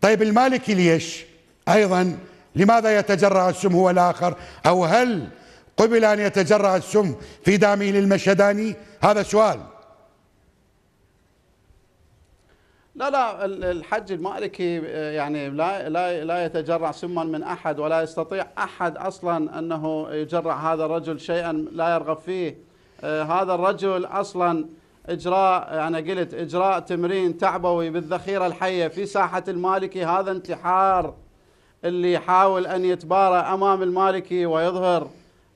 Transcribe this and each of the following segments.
طيب المالكي ليش أيضا لماذا يتجرأ السم هو الآخر أو هل قبل أن يتجرأ السم في دامه للمشهداني هذا سؤال لا لا الحج المالكي آه، يعني لا لا لا يتجرع سما من احد ولا يستطيع احد اصلا انه يجرع هذا الرجل شيئا لا يرغب فيه آه، هذا الرجل اصلا إجراء أنا قلت إجراء تمرين تعبوي بالذخيرة الحية في ساحة المالكي هذا انتحار اللي يحاول أن يتبارى أمام المالكي ويظهر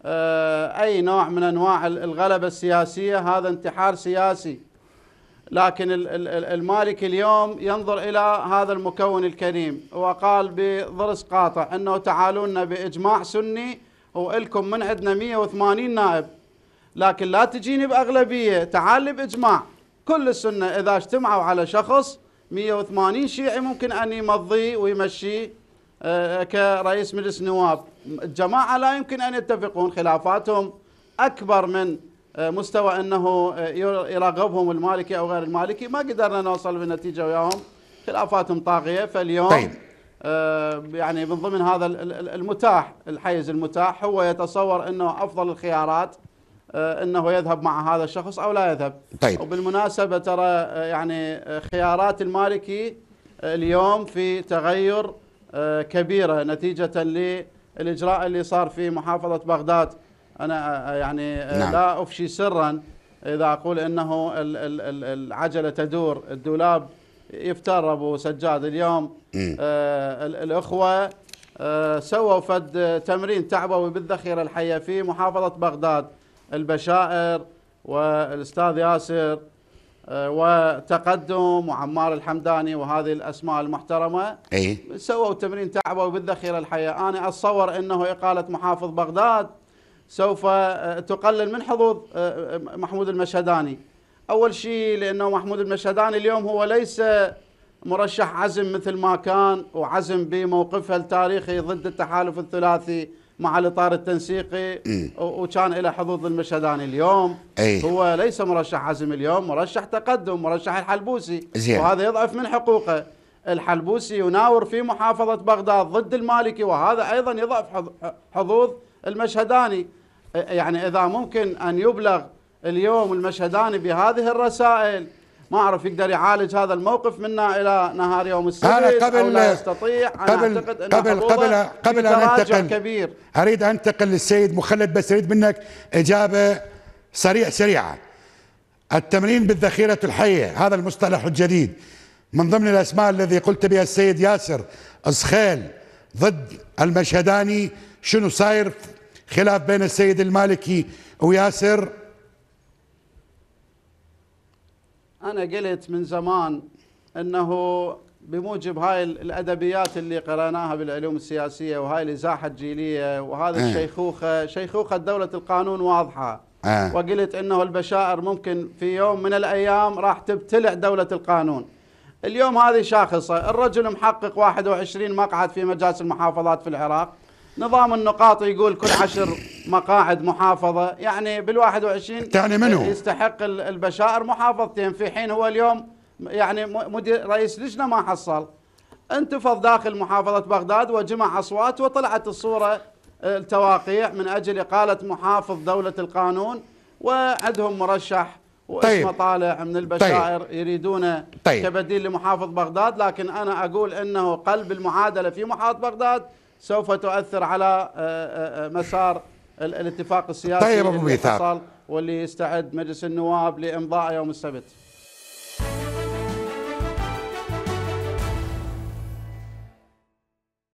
آه، أي نوع من أنواع الغلبة السياسية هذا انتحار سياسي لكن المالكي اليوم ينظر إلى هذا المكون الكريم وقال بضرس قاطع أنه تعالونا بإجماع سني وإلكم من عندنا 180 نائب لكن لا تجيني بأغلبية تعال بإجماع كل السنة إذا اجتمعوا على شخص 180 شيعي ممكن أن يمضي ويمشي آه، كرئيس مجلس نواب الجماعة لا يمكن أن يتفقون خلافاتهم أكبر من آه، مستوى أنه آه، يراقبهم المالكي أو غير المالكي ما قدرنا نوصل بالنتيجة وياهم خلافاتهم طاغية فاليوم طيب. يعني من ضمن هذا المتاح الحيز المتاح هو يتصور أنه أفضل الخيارات آه، انه يذهب مع هذا الشخص او لا يذهب طيب وبالمناسبه ترى آه، يعني آه، خيارات المالكي اليوم في تغير كبيره نتيجه للاجراء اللي صار في محافظه بغداد انا يعني نعم. لا افشي سرا اذا اقول انه العجله تدور الدولاب يفتر ابو سجاد اليوم آه الاخوه آه سووا فد تمرين تعبوي بالذخيره الحيه في محافظه بغداد البشائر والأستاذ ياسر آه، وتقدم وعمار الحمداني وهذه الأسماء المحترمة أي. سووا تمرين تعبوا بالذخيرة الحية أنا أتصور أنه إقالة محافظ بغداد سوف آه، تقلل من حظوظ آه، محمود المشهداني أول شيء لأنه محمود المشهداني اليوم هو ليس مرشح عزم مثل ما كان وعزم بموقفه التاريخي ضد التحالف الثلاثي مع الاطار التنسيقي إيه. وكان له حظوظ المشهداني اليوم أيه. هو ليس مرشح عزم اليوم مرشح تقدم مرشح الحلبوسي زين. وهذا يضعف من حقوقه الحلبوسي يناور في محافظة بغداد ضد المالكي وهذا أيضا يضعف حظوظ المشهداني يعني إذا ممكن أن يبلغ اليوم المشهداني بهذه الرسائل ما أعرف يقدر يعالج هذا الموقف منا إلى نهار يوم السبت أنا قبل لا يستطيع أنا قبل أعتقد أن قبل قبل قبل أن أنتقل كبير أريد أنتقل للسيد مخلد بس أريد منك إجابة سريع سريعة التمرين بالذخيرة الحية هذا المصطلح الجديد من ضمن الأسماء الذي قلت بها السيد ياسر إسخيل ضد المشهداني شنو صاير خلاف بين السيد المالكي وياسر أنا قلت من زمان أنه بموجب هاي الأدبيات اللي قرأناها بالعلوم السياسية وهاي الإزاحة الجيلية وهذا أه. الشيخوخة شيخوخة دولة القانون واضحة أه. وقلت أنه البشائر ممكن في يوم من الأيام راح تبتلع دولة القانون اليوم هذه شاخصة الرجل محقق 21 مقعد في مجالس المحافظات في العراق نظام النقاط يقول كل عشر مقاعد محافظة يعني بالواحد وعشرين تعني منو؟ يستحق البشائر محافظتين في حين هو اليوم يعني مدير رئيس لجنة ما حصل انتفض داخل محافظة بغداد وجمع أصوات وطلعت الصورة آه، التواقيع من أجل إقالة محافظ دولة القانون وعندهم مرشح واسمه طيب. طالع من طيب. البشائر طيب. يريدونه طيب. كبديل لمحافظ بغداد لكن أنا أقول أنه قلب المعادلة في محافظ بغداد سوف تؤثر على آه، آه، مسار الاتفاق السياسي طيب ابو ميثاق واللي يستعد مجلس النواب لامضاء يوم السبت